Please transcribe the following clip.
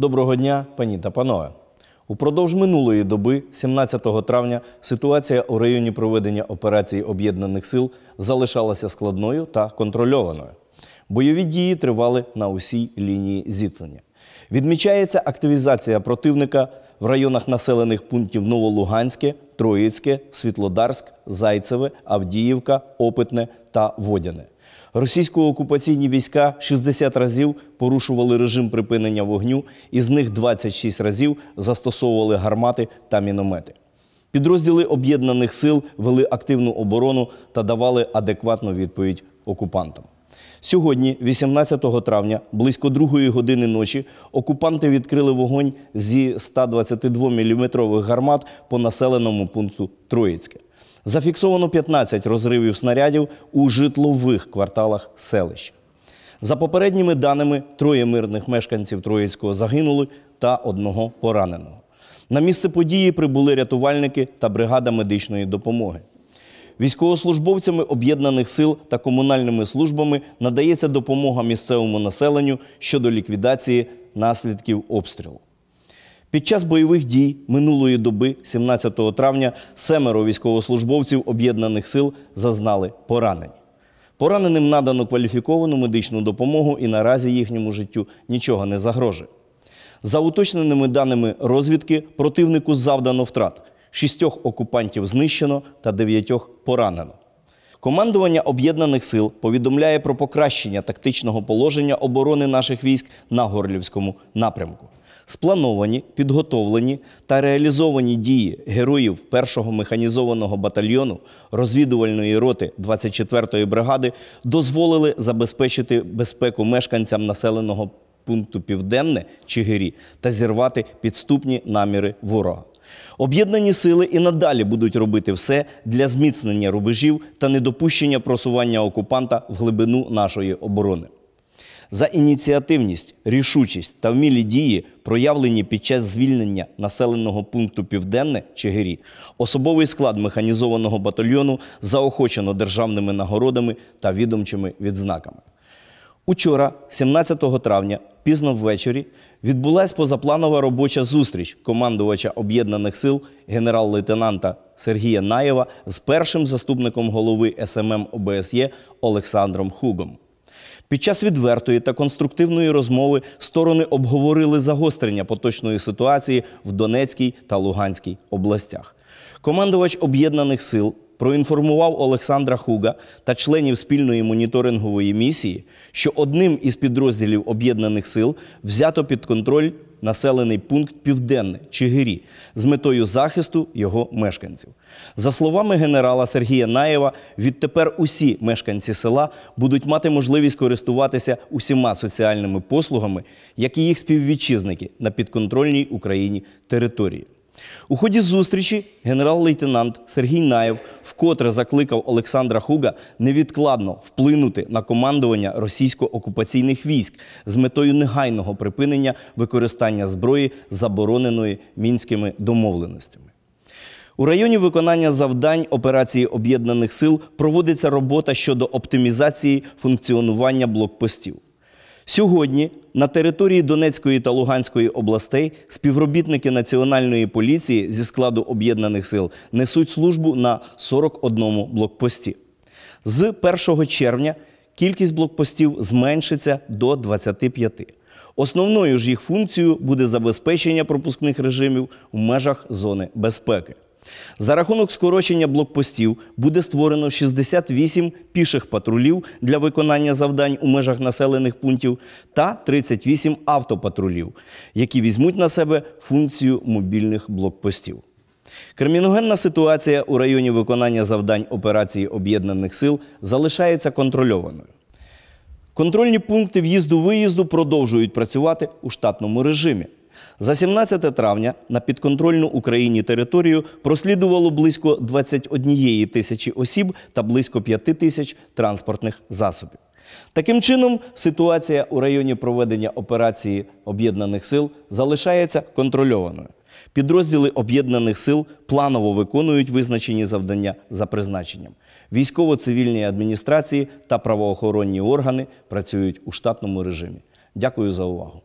Доброго дня, пані та панове. Упродовж минулої доби, 17 травня, ситуація у районі проведення операції об'єднаних сил залишалася складною та контрольованою. Бойові дії тривали на усій лінії зіткнення. Відмічається активізація противника в районах населених пунктів Новолуганське, Троїцьке, Світлодарськ, Зайцеве, Авдіївка, Опитне та Водяне. Російсько-окупаційні війська 60 разів порушували режим припинення вогню, із них 26 разів застосовували гармати та міномети. Підрозділи об'єднаних сил вели активну оборону та давали адекватну відповідь окупантам. Сьогодні, 18 травня, близько другої години ночі, окупанти відкрили вогонь зі 122 мм гармат по населеному пункту Троїцьке. Зафіксовано 15 розривів снарядів у житлових кварталах селища. За попередніми даними, троє мирних мешканців Троїцького загинули та одного пораненого. На місце події прибули рятувальники та бригада медичної допомоги. Військовослужбовцями об'єднаних сил та комунальними службами надається допомога місцевому населенню щодо ліквідації наслідків обстрілу. Під час бойових дій минулої доби, 17 травня, семеро військовослужбовців об'єднаних сил зазнали поранень. Пораненим надано кваліфіковану медичну допомогу і наразі їхньому життю нічого не загрожує. За уточненими даними розвідки, противнику завдано втрат: шістьох окупантів знищено та дев'ятьох поранено. Командування об'єднаних сил повідомляє про покращення тактичного положення оборони наших військ на горлівському напрямку. Сплановані, підготовлені та реалізовані дії героїв 1-го механізованого батальйону розвідувальної роти 24-ї бригади дозволили забезпечити безпеку мешканцям населеного пункту Південне Чигирі та зірвати підступні наміри ворога. Об'єднані сили і надалі будуть робити все для зміцнення рубежів та недопущення просування окупанта в глибину нашої оборони за ініціативність, рішучість та вмілі дії, проявлені під час звільнення населеного пункту Південне Чигирі, особовий склад механізованого батальйону заохочено державними нагородами та відомчими відзнаками. Учора, 17 травня, пізно ввечері, відбулася позапланова робоча зустріч командувача об'єднаних сил генерал-лейтенанта Сергія Наєва з першим заступником голови СММ ОБСЄ Олександром Хугом. Під час відвертої та конструктивної розмови сторони обговорили загострення поточної ситуації в Донецькій та Луганській областях. Командувач об'єднаних сил проінформував Олександра Хуга та членів спільної моніторингової місії, що одним із підрозділів об'єднаних сил взято під контроль населений пункт Південне Чигирі з метою захисту його мешканців. За словами генерала Сергія Наєва, відтепер усі мешканці села будуть мати можливість користуватися усіма соціальними послугами, як і їх співвітчизники на підконтрольній Україні території. У ході зустрічі генерал-лейтенант Сергій Наєв вкотре закликав Олександра Хуга невідкладно вплинути на командування російсько-окупаційних військ з метою негайного припинення використання зброї, забороненої мінськими домовленостями. У районі виконання завдань операції об'єднаних сил проводиться робота щодо оптимізації функціонування блокпостів. Сьогодні на території Донецької та Луганської областей співробітники національної поліції зі складу об'єднаних сил несуть службу на 41 блокпості. З 1 червня кількість блокпостів зменшиться до 25. Основною ж їх функцією буде забезпечення пропускних режимів в межах зони безпеки. За рахунок скорочення блокпостів буде створено 68 піших патрулів для виконання завдань у межах населених пунктів та 38 автопатрулів, які візьмуть на себе функцію мобільних блокпостів. Криміногенна ситуація у районі виконання завдань операції об'єднаних сил залишається контрольованою. Контрольні пункти в'їзду-виїзду продовжують працювати у штатному режимі. За 17 травня на підконтрольну Україні територію прослідувало близько 21 тисячі осіб та близько 5 тисяч транспортних засобів. Таким чином, ситуація у районі проведення операції об'єднаних сил залишається контрольованою. Підрозділи об'єднаних сил планово виконують визначені завдання за призначенням. Військово-цивільні адміністрації та правоохоронні органи працюють у штатному режимі. Дякую за увагу.